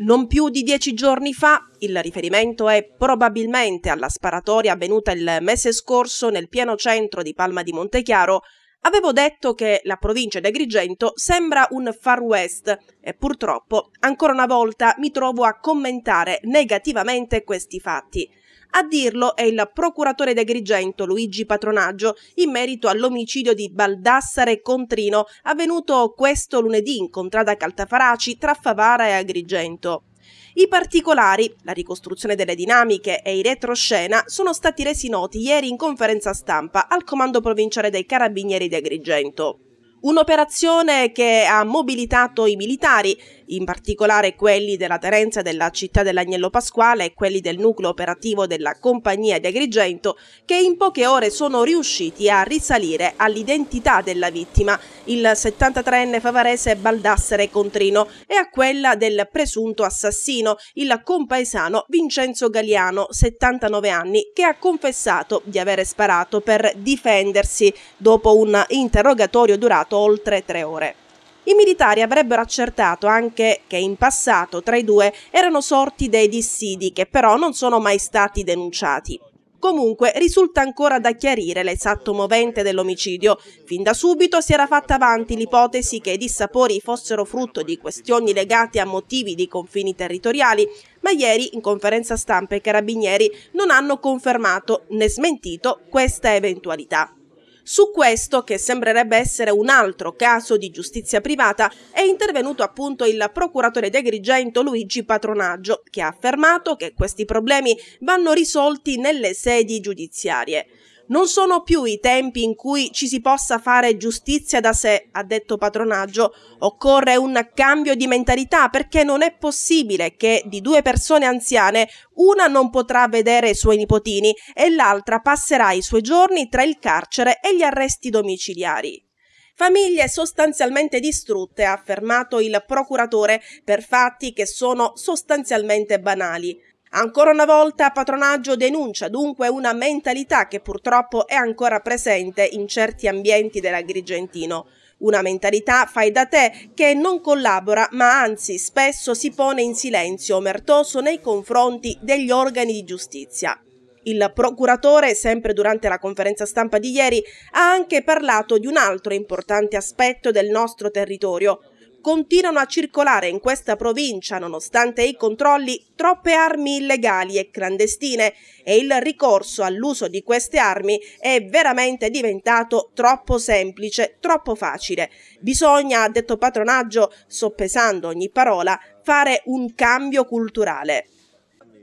Non più di dieci giorni fa, il riferimento è probabilmente alla sparatoria avvenuta il mese scorso nel pieno centro di Palma di Montechiaro, avevo detto che la provincia di Agrigento sembra un far west e purtroppo ancora una volta mi trovo a commentare negativamente questi fatti. A dirlo è il procuratore di Agrigento Luigi Patronaggio in merito all'omicidio di Baldassare Contrino avvenuto questo lunedì in contrada Caltafaraci tra Favara e Agrigento. I particolari, la ricostruzione delle dinamiche e i retroscena sono stati resi noti ieri in conferenza stampa al Comando Provinciale dei Carabinieri di Agrigento. Un'operazione che ha mobilitato i militari, in particolare quelli della Terenza della città dell'Agnello Pasquale e quelli del nucleo operativo della compagnia di Agrigento, che in poche ore sono riusciti a risalire all'identità della vittima, il 73enne favarese Baldassare Contrino, e a quella del presunto assassino, il compaesano Vincenzo Galiano, 79 anni, che ha confessato di avere sparato per difendersi dopo un interrogatorio durato durato oltre tre ore. I militari avrebbero accertato anche che in passato tra i due erano sorti dei dissidi che però non sono mai stati denunciati. Comunque risulta ancora da chiarire l'esatto movente dell'omicidio. Fin da subito si era fatta avanti l'ipotesi che i dissapori fossero frutto di questioni legate a motivi di confini territoriali, ma ieri in conferenza stampa i carabinieri non hanno confermato né smentito questa eventualità. Su questo, che sembrerebbe essere un altro caso di giustizia privata, è intervenuto appunto il procuratore di Agrigento Luigi Patronaggio, che ha affermato che questi problemi vanno risolti nelle sedi giudiziarie. Non sono più i tempi in cui ci si possa fare giustizia da sé, ha detto Patronaggio. Occorre un cambio di mentalità perché non è possibile che di due persone anziane una non potrà vedere i suoi nipotini e l'altra passerà i suoi giorni tra il carcere e gli arresti domiciliari famiglie sostanzialmente distrutte, ha affermato il procuratore, per fatti che sono sostanzialmente banali. Ancora una volta patronaggio denuncia dunque una mentalità che purtroppo è ancora presente in certi ambienti dell'Agrigentino. Una mentalità fai da te che non collabora ma anzi spesso si pone in silenzio omertoso nei confronti degli organi di giustizia. Il procuratore, sempre durante la conferenza stampa di ieri, ha anche parlato di un altro importante aspetto del nostro territorio, continuano a circolare in questa provincia, nonostante i controlli, troppe armi illegali e clandestine e il ricorso all'uso di queste armi è veramente diventato troppo semplice, troppo facile. Bisogna, ha detto patronaggio, soppesando ogni parola, fare un cambio culturale.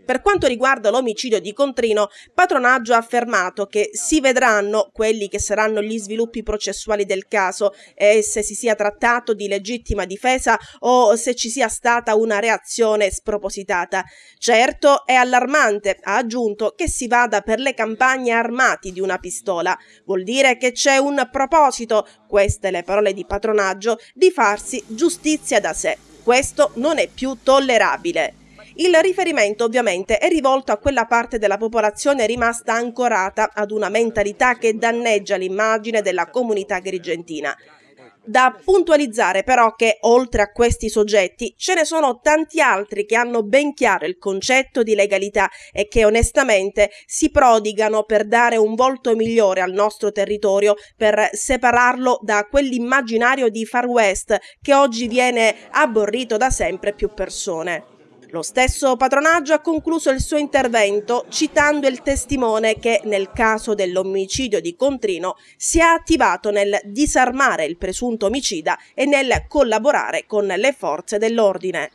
Per quanto riguarda l'omicidio di Contrino, Patronaggio ha affermato che si vedranno quelli che saranno gli sviluppi processuali del caso e se si sia trattato di legittima difesa o se ci sia stata una reazione spropositata. Certo, è allarmante, ha aggiunto, che si vada per le campagne armati di una pistola. Vuol dire che c'è un proposito, queste le parole di Patronaggio, di farsi giustizia da sé. Questo non è più tollerabile. Il riferimento ovviamente è rivolto a quella parte della popolazione rimasta ancorata ad una mentalità che danneggia l'immagine della comunità grigentina. Da puntualizzare però che oltre a questi soggetti ce ne sono tanti altri che hanno ben chiaro il concetto di legalità e che onestamente si prodigano per dare un volto migliore al nostro territorio, per separarlo da quell'immaginario di Far West che oggi viene abborrito da sempre più persone. Lo stesso patronaggio ha concluso il suo intervento citando il testimone che nel caso dell'omicidio di Contrino si è attivato nel disarmare il presunto omicida e nel collaborare con le forze dell'ordine.